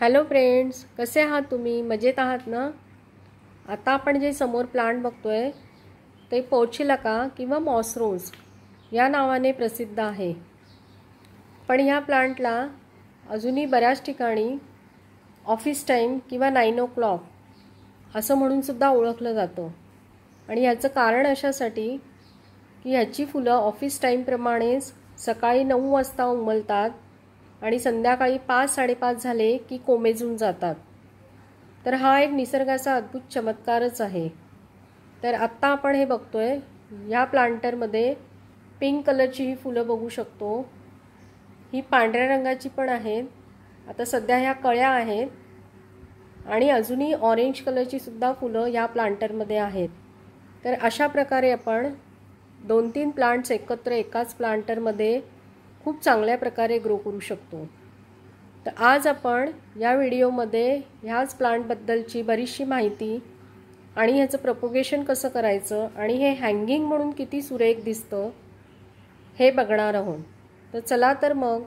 hello friends कसे आहात तुम्ही मजेत आहात ना आता आपण जे समोर प्लांट बघतोय ते पोचिलका किंवा मॉसरोज या नावाने प्रसिद्ध आहे पण ह्या प्लांटला अजूनही बऱ्याच ठिकाणी ऑफिस टाईम किंवा नाईन ओ क्लॉक असं म्हणूनसुद्धा ओळखलं जातं आणि ह्याचं कारण अशासाठी की ह्याची फुलं ऑफिस टाईमप्रमाणेच सकाळी नऊ वाजता उमलतात आणि संध्याकाळी पाच साडेपाच झाले की कोमेजून जातात तर हा एक निसर्गाचा अद्भुत चमत्कारच आहे तर आत्ता आपण हे बघतोय ह्या प्लांटरमध्ये पिंक कलरची ही फुलं बघू शकतो ही पांढऱ्या रंगाची पण आहेत आता सध्या ह्या कळ्या आहेत आणि अजूनही ऑरेंज कलरची सुद्धा फुलं ह्या प्लांटरमध्ये आहेत तर अशा प्रकारे आपण दोन तीन प्लांट्स एकत्र एकाच प्लांटरमध्ये खूप चांगल्या प्रकारे ग्रो करू शकतो तर आज आपण या व्हिडिओमध्ये ह्याच प्लांटबद्दलची बरीचशी माहिती आणि ह्याचं प्रपोगेशन कसं करायचं आणि हे हँगिंग म्हणून किती सुरेख दिसतं हे बघणार आहोत तर चला तर मग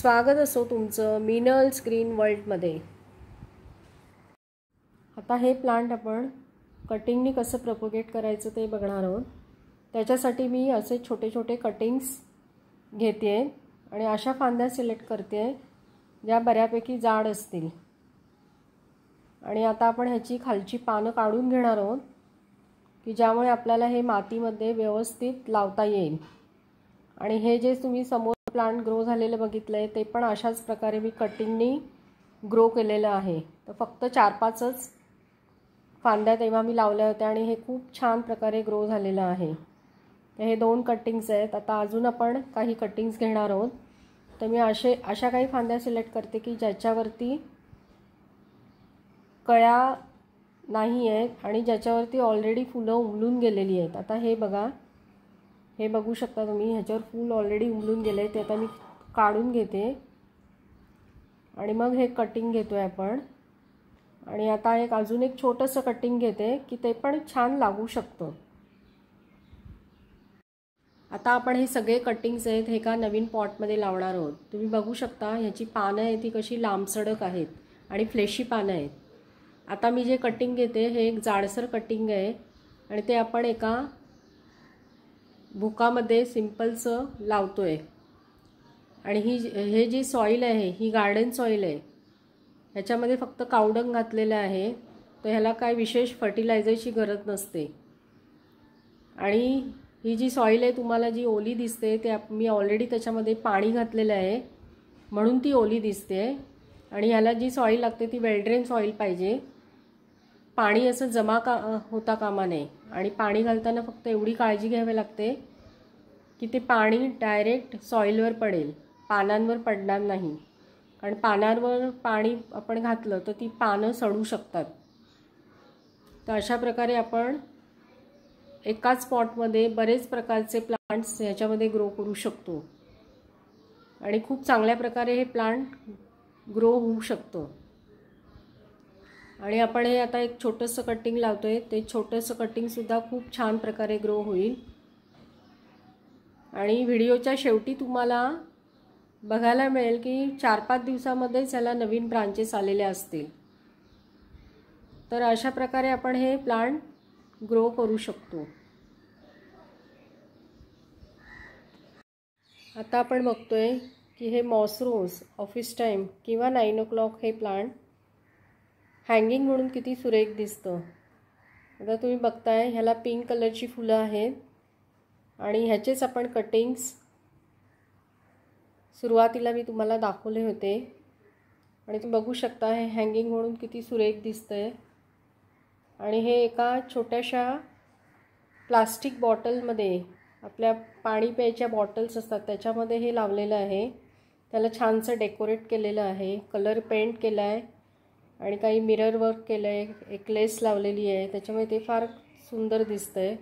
स्वागत असो तुमचं मिनल स्क्रीन वर्ल्डमध्ये आता हे प्लांट आपण कटिंगनी कसं प्रपोगेट करायचं ते बघणार आहोत त्याच्यासाठी मी असे छोटे छोटे कटिंग्स घेते आणि अशा फांद्या सिलेक्ट करते ज्या बऱ्यापैकी जाड असतील आणि आता आपण ह्याची खालची पानं काढून घेणार आहोत की ज्यामुळे आपल्याला हे मातीमध्ये व्यवस्थित लावता येईल आणि हे जे तुम्ही समोर प्लांट ग्रो झालेलं बघितलं आहे ते पण अशाच प्रकारे मी कटिंगनी ग्रो केलेलं आहे तर फक्त चार पाचच फांद्या तेव्हा मी लावल्या होत्या आणि हे खूप छान प्रकारे ग्रो झालेलं आहे तर हे दोन कटिंग्स आहेत आता अजून आपण काही कटिंग्स घेणार आहोत तर मी असे अशा काही फांद्या सिलेक्ट करते की ज्याच्यावरती कळ्या नाही आहेत आणि ज्याच्यावरती ऑलरेडी फुलं उमलून गेलेली आहेत आता हे बघा हे बघू शकता तुम्ही ह्याच्यावर फूल ऑलरेडी उमलून गेले ते आता मी काढून घेते आणि मग हे कटिंग घेतो आहे आपण आणि आता एक अजून एक छोटंसं कटिंग घेते की ते पण छान लागू शकतं आता आपण हे सगळे कटिंग्स आहेत हे का नवीन पॉटमध्ये लावणार आहोत तुम्ही बघू शकता ह्याची पानं आहेत ती कशी लांबसडक आहेत आणि फ्लेशी पानं आहेत आता मी जे कटिंग घेते हे एक जाडसर कटिंग आहे आणि ते आपण एका भुकामध्ये सिम्पलचं लावतो आहे आणि ही हे जी सॉईल आहे ही गार्डन सॉईल आहे ह्याच्यामध्ये फक्त कावडंग घातलेलं आहे तर ह्याला काय विशेष फर्टिलायझरची गरज नसते आणि ही जी सॉईल आहे तुम्हाला जी ओली दिसते ते मी ऑलरेडी त्याच्यामध्ये पाणी घातलेलं आहे म्हणून ती ओली दिसते आणि ह्याला जी सॉईल लागते ती वेलड्रेन सॉईल पाहिजे पाणी असं जमा का होता कामा नये आणि पाणी घालताना फक्त एवढी काळजी घ्यावी लागते की ते पाणी डायरेक्ट सॉईलवर पडेल पानांवर पडणार नाही कारण पानांवर पाणी आपण घातलं तर ती पानं सडू शकतात तर अशा प्रकारे आपण एकाच पॉटमध्ये बरेच प्रकारचे प्लांट्स याच्यामध्ये ग्रो करू शकतो आणि खूप चांगल्या प्रकारे हे प्लांट ग्रो होऊ शकतं आणि आपण हे आता एक छोटंसं कटिंग लावतो आहे ते छोटंसं कटिंगसुद्धा खूप छान प्रकारे ग्रो होईल आणि व्हिडिओच्या शेवटी तुम्हाला बघायला मिळेल की चार पाच दिवसामध्येच याला नवीन ब्रांचेस आलेले असतील तर अशा प्रकारे आपण हे प्लांट ग्रो करू शकतो आता आपण बघतोय की हे मॉसरूम्स ऑफिस टाईम किंवा नाईन ओ क्लॉक हे प्लांट हँगिंग म्हणून किती सुरेख दिसतं आता तुम्ही बघताय ह्याला पिंक कलरची फुलं आहेत आणि ह्याचेच आपण कटिंग्स सुरुवातीला मी तुम्हाला दाखवले होते आणि तुम्ही बघू शकता हे हँगिंग म्हणून किती सुरेख दिसतं आहे आणि हे एका छोट्याशा प्लास्टिक बॉटलमध्ये आपल्या पाणी प्यायच्या बॉटल्स असतात त्याच्यामध्ये हे लावलेलं आहे त्याला छानसं डेकोरेट केलेलं आहे कलर पेंट केला आहे आणि काही मिरर वर्क केलं आहे एक लेस लावलेली आहे त्याच्यामुळे ते फार सुंदर दिसतं आहे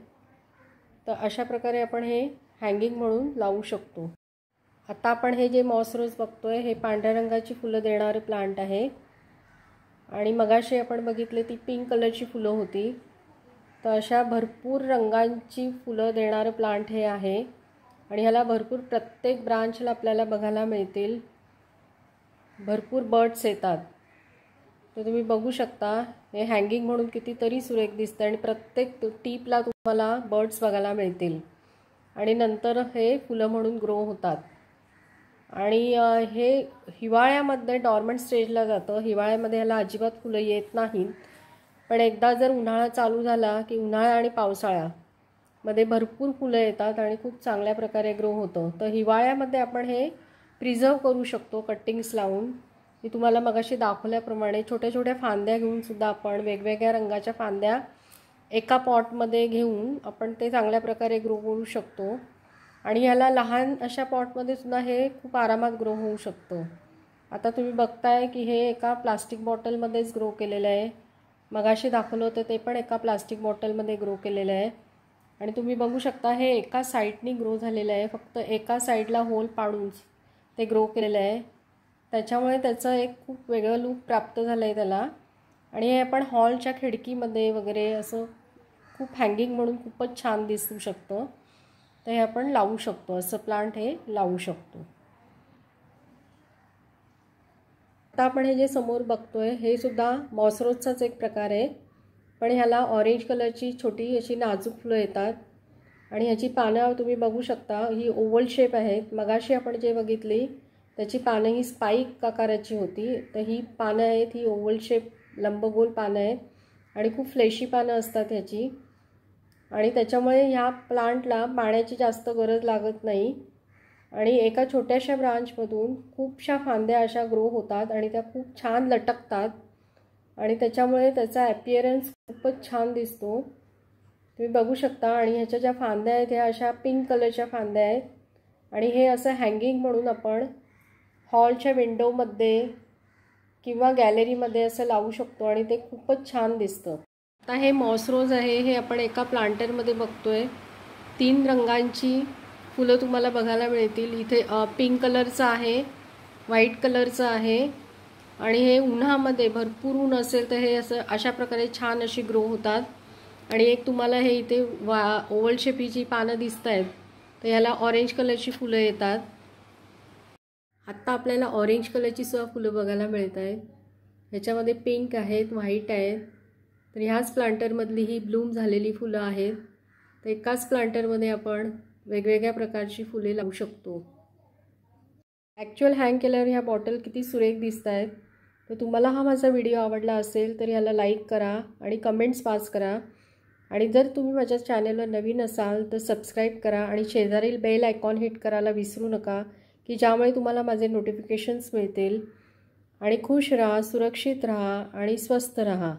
तर अशा प्रकारे आपण हे हँगिंग म्हणून लावू शकतो आता आपण हे जे मॉस रोज बघतो आहे हे पांढऱ्या रंगाची फुलं देणारे प्लांट आहे आणि मगाशी आपण बघितले ती पिंक कलरची फुलं होती तर अशा भरपूर रंगांची फुलं देणारं प्लांट हे आहे आणि ह्याला भरपूर प्रत्येक ब्रांचला आपल्याला बघायला मिळतील भरपूर बर्ड्स येतात तर तुम्ही बघू शकता हे हँगिंग म्हणून कितीतरी सुरेख दिसतं आणि प्रत्येक टीपला तुम्हाला बर्ड्स बघायला मिळतील आणि नंतर हे फुलं म्हणून ग्रो होतात आणि हे हिवाळ्यामध्ये डॉर्मंट स्टेजला जातं हिवाळ्यामध्ये ह्याला अजिबात फुलं येत नाहीत पण एकदा जर उन्हाळा चालू झाला की उन्हाळा आणि पावसाळा मध्ये भरपूर फुलं येतात आणि खूप चांगल्या प्रकारे ग्रो होतं तर हिवाळ्यामध्ये आपण हे प्रिझर्व करू शकतो कटिंग्स लावून मी तुम्हाला मगाशी दाखवल्याप्रमाणे छोट्या छोट्या फांद्या घेऊनसुद्धा आपण वेगवेगळ्या रंगाच्या फांद्या एका पॉटमध्ये घेऊन आपण ते चांगल्या प्रकारे ग्रो करू शकतो आणि ह्याला लहान अशा पॉटमध्ये सुद्धा हे खूप आरामात ग्रो होऊ शकतो आता तुम्ही बघताय की हे एका प्लास्टिक बॉटलमध्येच ग्रो केलेलं आहे मगाशी दाखवलं होतं ते पण एका प्लास्टिक बॉटलमध्ये ग्रो केलेलं आहे आणि तुम्ही बघू शकता हे एका साईडनी ग्रो झालेलं आहे फक्त एका साईडला होल पाडून ते ग्रो केलेलं आहे त्याच्यामुळे त्याचं एक खूप वेगळं लूक प्राप्त झालं आहे त्याला आणि हे आपण हॉलच्या खिडकीमध्ये वगैरे असं खूप हँगिंग म्हणून खूपच छान दिसू शकतं तर हे आपण लावू शकतो असं प्लांट हे लावू शकतो आत्ता आपण हे जे समोर बघतोय हे सुद्धा मॉसरोजचाच एक प्रकार आहे पण ह्याला ऑरेंज कलरची छोटी अशी नाजूक फुलं येतात आणि ह्याची पानं तुम्ही बघू शकता ही ओवल शेप आहेत मगाशी आपण जे बघितली त्याची पानं ही स्पाईक आकाराची होती तर ही पानं आहेत ही ओवल शेप लंबगोल पानं आहेत आणि खूप फ्लेशी पानं असतात ह्याची आणि त्याच्यामुळे ह्या प्लांटला पाण्याची जास्त गरज लागत नाही आणि एका छोट्याशा ब्रांचमधून खूपशा फांद्या अशा ग्रो होतात आणि त्या खूप छान लटकतात आणि त्याच्यामुळे त्याचा ॲपिअरन्स खूपच छान दिसतो तुम्ही बघू शकता आणि ह्याच्या ज्या फांद्या आहेत ह्या अशा पिंक कलरच्या फांद्या आहेत आणि हे असं हँगिंग म्हणून आपण हॉलच्या विंडोमध्ये किंवा गॅलरीमध्ये असं लावू शकतो आणि ते खूपच छान दिसतं आता हे मॉसरोज आहे हे आपण एका प्लांटरमध्ये बघतो आहे तीन रंगांची फुलं तुम्हाला बघायला मिळतील इथे पिंक कलरचं आहे व्हाईट कलरचं आहे आणि हे उन्हामध्ये भरपूर ऊन असेल तर हे असं अशा प्रकारे छान अशी ग्रो होतात आणि एक तुम्हाला हे इथे वा ओवल शेपीची पानं दिसत आहेत तर ह्याला ऑरेंज कलरची फुलं येतात आत्ता आपल्याला ऑरेंज कलरची सुद्धा फुलं बघायला मिळत आहेत ह्याच्यामध्ये पिंक आहेत व्हाईट आहेत तर ह्याच प्लांटरमधली ही ब्लूम झालेली फुलं आहेत तर एकाच प्लांटरमध्ये आपण वेगवेगळ्या प्रकारची फुले लावू शकतो ॲक्च्युअल हँग केल्यावर ह्या बॉटल किती सुरेख दिसत आहेत तर तुम्हाला हा माझा व्हिडिओ आवडला असेल तर ह्याला लाईक करा आणि कमेंट्स पास करा आणि जर तुम्ही माझ्या चॅनेलवर नवीन असाल तर सबस्क्राईब करा आणि शेजारील बेल आयकॉन हिट करायला विसरू नका की ज्यामुळे तुम्हाला माझे नोटिफिकेशन्स मिळतील आणि खुश राहा सुरक्षित राहा आणि स्वस्थ राहा